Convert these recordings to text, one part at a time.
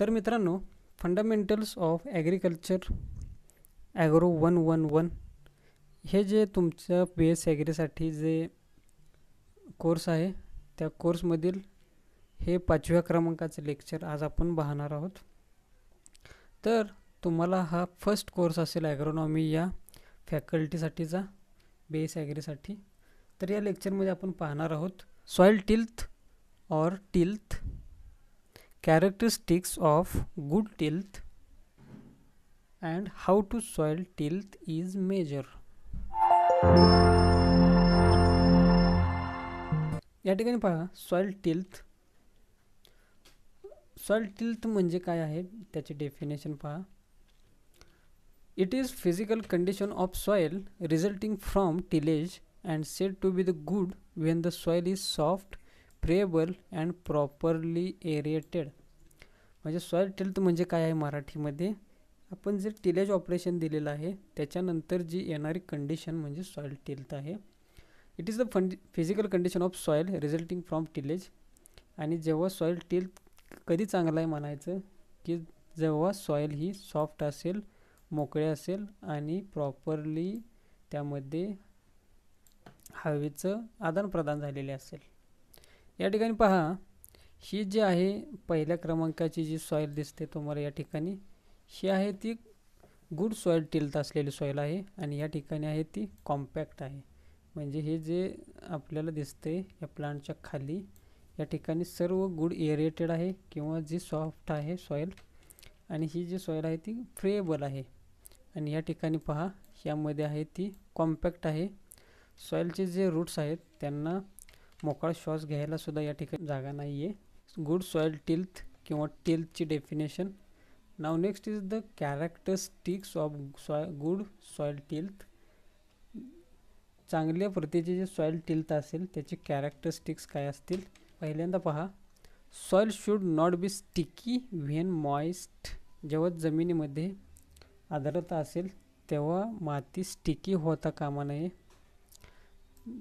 तर मित्रांनो fundamentals of agriculture agro one one one हे जे तुमच्या बी एस ॲग्रीसाठी जे कोर्स आहे त्या कोर्समधील हे पाचव्या क्रमांकाचे लेक्चर आज आपण पाहणार आहोत तर तुम्हाला हा फर्स्ट कोर्स असेल ॲग्रोनॉमी या फॅकल्टीसाठीचा एस ॲग्रीसाठी तर या लेक्चरमध्ये आपण पाहणार आहोत सॉईल टिल्थ और tilth characteristics of good tilth and how to soil tilth is measure या ठिकाणी पहा सॉइल टिल्थ सॉइल टिल्थ म्हणजे काय आहे त्याचे डेफिनेशन पहा it is physical condition of soil resulting from tillage and said to be the good when the soil is soft friable and properly aerated म्हणजे soil tilth म्हणजे काय आहे मराठीमध्ये आपण जे टिलेज ऑपरेशन दिलेलं आहे त्याच्यानंतर जी येणारी कंडिशन म्हणजे सॉईल टेल्थ आहे it is the fund physical condition of soil resulting from tillage आणि जेव्हा सॉईल टेल्थ कधी चांगला आहे म्हणायचं की जेव्हा सॉईल ही सॉफ्ट असेल मोकळे असेल आणि प्रॉपरली त्यामध्ये हवेचं आदानप्रदान झालेले असेल या ठिकाणी पहा ही जी आहे पहिल्या क्रमांकाची जी सॉईल दिसते तुम्हाला या ठिकाणी ही आहे ती गुड सॉईल टिल्त असलेली सॉईल आहे आणि या ठिकाणी आहे ती कॉम्पॅक्ट आहे म्हणजे हे जे आपल्याला दिसते या प्लांटच्या खाली या ठिकाणी सर्व गुड एरिएटेड आहे किंवा जी सॉफ्ट आहे सॉईल आणि ही जी सॉईल आहे ती फ्रेएबल आहे आणि या ठिकाणी पहा यामध्ये आहे ती कॉम्पॅक्ट आहे सॉईलचे जे रूट्स आहेत त्यांना मोकळा श्वास घ्यायलासुद्धा या ठिकाणी जागा नाही आहे गुड सॉईल टिल्थ किंवा टिल्थची definition now next is the स्टिक्स of soil good soil tilth चांगल्या प्रतीचे जे सॉइल टिल्थ असेल त्याचे स्टिक्स काय असतील पहिल्यांदा पहा soil should not be sticky when moist जेव्हा जमिनीमध्ये आर्द्रता असेल तेव्हा माती स्टिकी होता कामा नये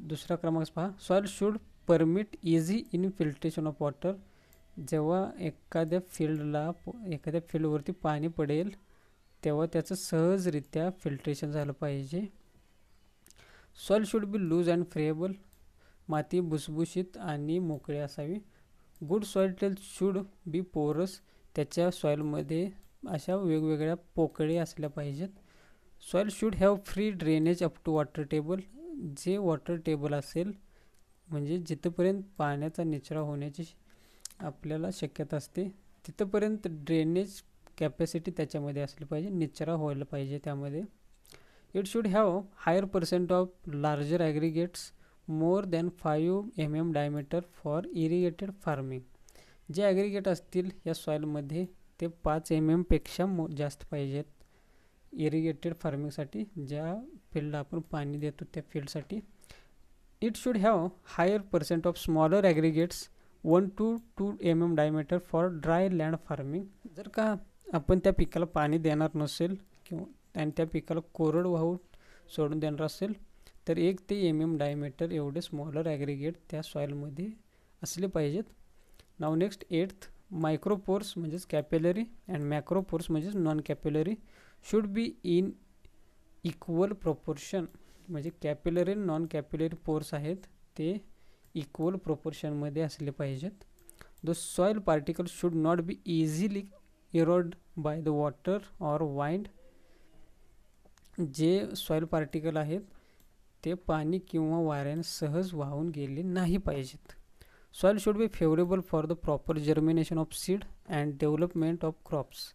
दुसरा क्रमांक पहा soil should permit easy infiltration of water जेव्हा एखाद्या फील्डला एखाद्या फील्डवरती पाणी पडेल तेव्हा त्याचं सहजरित्या फिल्ट्रेशन झालं पाहिजे soil should be loose and friable माती भुसभुशीत आणि मोकळी असावी good soil tilth should be porous त्याच्या सॉईलमध्ये अशा वेगवेगळ्या पोकळी असल्या पाहिजेत soil should have free drainage up to water table जे वॉटर टेबल असेल म्हणजे जिथंपर्यंत पाण्याचा निचरा होण्याची आपल्याला शक्यता असते तिथंपर्यंत ड्रेनेज कॅपॅसिटी त्याच्यामध्ये असली पाहिजे निचरा व्हायला पाहिजे त्यामध्ये it should have higher percent of larger aggregates more than five M M diameter for irrigated farming जे ॲग्रिगेट असतील या सॉईलमध्ये ते पाच एम mm एमपेक्षा मो जास्त पाहिजेत इरिगेटेड फार्मिंगसाठी ज्या फील्डला आपण पाणी देतो त्या फील्डसाठी it have higher percent of smaller smaller one 1 two 2 M diameter for dry land farming जर का आपण त्या पिकाला पाणी देणार नसेल किंवा आणि त्या पिकाला कोरडवाहू सोडून देणार असेल तर एक ते एम एम डायमीटर एवढे स्मॉलर ॲग्रिगेट त्या सॉईलमध्ये असले पाहिजेत नाव नेक्स्ट एट्थ मायक्रोपोर्स म्हणजेच कॅपेलरी अँड मॅक्रोपोर्स म्हणजेच non capillary should be in equal proportion म्हणजे कॅप्युलरी नॉन कॅप्युलरी पोर्स आहेत ते इक्वल प्रोपोर्शनमध्ये असले पाहिजेत the soil particle should not be easily erode by the water or wind जे सॉईल पार्टिकल आहेत ते पाणी किंवा वाऱ्याने सहज वाहून गेले नाही पाहिजेत soil should be favourable for the proper germination of seed and development of crops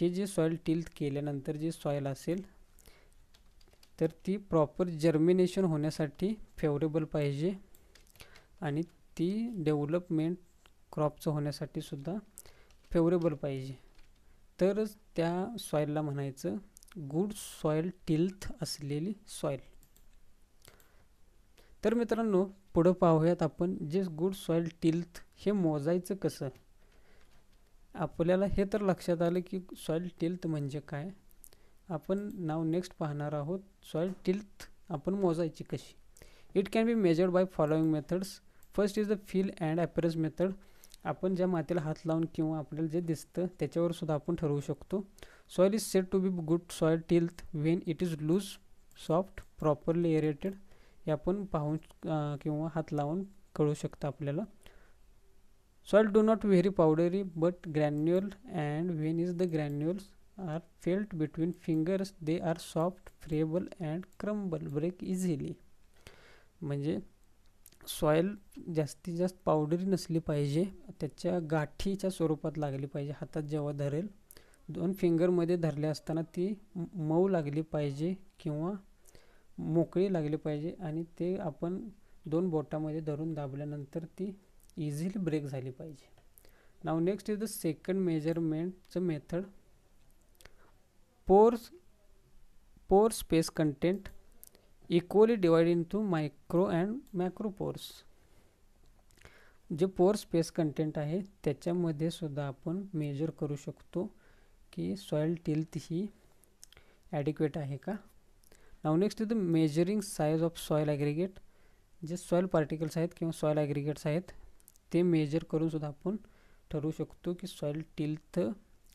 हे जे सॉईल टिल्थ केल्यानंतर जे सॉईल असेल तर ती प्रॉपर जर्मिनेशन होण्यासाठी फेवरेबल पाहिजे आणि ती डेव्हलपमेंट क्रॉपचं होण्यासाठी सुद्धा फेवरेबल पाहिजे तरच त्या सॉईलला म्हणायचं गुड सॉईल टिल्थ असलेली सॉईल तर मित्रांनो पुढं पाहूयात आपण जे गुड सॉईल टिल्थ हे मोजायचं कसं आपल्याला हे तर लक्षात आलं की सॉईल टिल्थ म्हणजे काय आपण नाव नेक्स्ट पाहणार आहोत सॉईल टिल्थ आपण मोजायची कशी it can be measured by following methods first is the feel and appearance method आपण ज्या मातीला हात लावून किंवा आपल्याला जे दिसतं त्याच्यावर सुद्धा आपण ठरवू शकतो soil is said to be good soil tilth when it is loose soft properly aerated हे आपण पाहून किंवा हात लावून कळू शकतं आपल्याला soil do not very powdery but granular and when is the granules are felt between fingers they are soft friable and crumble break easily म्हणजे सॉइल जास्तीत जास्त पावडरी नसली पाहिजे त्याच्या गाठीच्या स्वरूपात लागली पाहिजे हातात जेव्हा धरेल दोन फिंगरमध्ये धरले असताना ती मऊ लागली पाहिजे किंवा मोकळी लागली पाहिजे आणि ते आपण दोन बोटामध्ये धरून दाबल्यानंतर ती इझिली ब्रेक झाली पाहिजे now next is the second मेजरमेंटचं method pores pore space content equally divided into micro and macro pores जो पोर स्पेस कंटेंट है त्याच्यामध्ये सुद्धा आपण मेजर करू शको कि सॉइल टिल्थ ही ॲडिक्वेट है का नाव नेक्स्ट इथं measuring size of soil aggregate जे सॉइल पार्टिकल्स हैं कि सॉइल ॲग्रिगेट्स हैं ते मेजर करूसुद्धा अपन ठरू शको कि सॉइल टिल्थ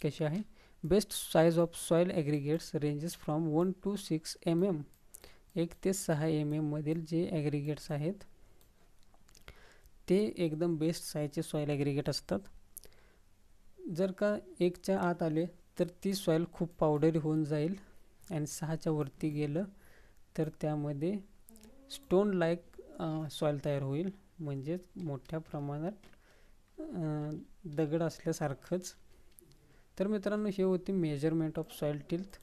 कशी है best size of soil aggregates ranges from one two six M M एक ते सहा एम एममधील जे ॲग्रिगेट्स आहेत ते एकदम बेस्ट साईजचे सॉईल ॲग्रिगेट असतात जर का एकच्या आत आले तर ती सॉईल खूप पावडरी होऊन जाईल आणि सहाच्या वरती गेलं तर त्यामध्ये स्टोन लाईक सॉईल तयार होईल म्हणजेच मोठ्या प्रमाणात दगड असल्यासारखंच तर मित्रांनो हे होते मेजरमेंट ऑफ सॉईल टिल्थ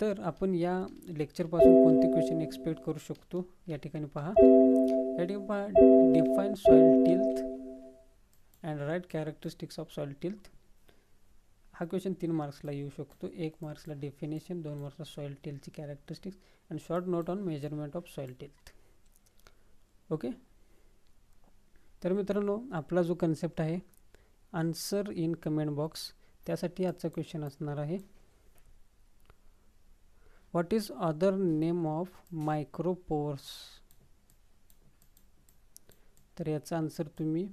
तर आपण या लेक्चरपासून कोणते क्वेश्चन एक्सपेक्ट करू शकतो या ठिकाणी पहा या ठिकाणी पहा define soil tilth and write characteristics of soil tilth हा क्वेश्चन तीन मार्क्सला येऊ शकतो एक मार्क्सला डेफिनेशन दोन मार्क्सला सॉईल टिल्थची characteristics and short note on measurement of soil tilth okay तर मित्रांनो आपला जो कन्सेप्ट आहे आन्सर इन कमेंट बॉक्स त्यासाठी आजचा क्वेश्चन असणार आहे what is other name of micropores तर याचा आन्सर तुम्ही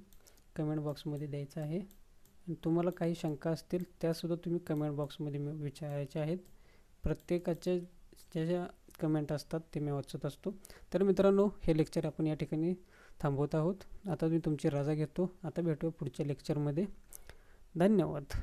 कमेंट बॉक्समध्ये द्यायचा आहे आणि तुम्हाला काही शंका असतील त्यासुद्धा तुम्ही कमेंट बॉक्समध्ये विचारायच्या आहेत प्रत्येकाच्या ज्या ज्या कमेंट असतात ते मी वाचत असतो तर मित्रांनो हे लेक्चर आपण या ठिकाणी थांबवत आहोत आता मी तुमची रजा घेतो आता भेटूया पुढच्या लेक्चरमध्ये धन्यवाद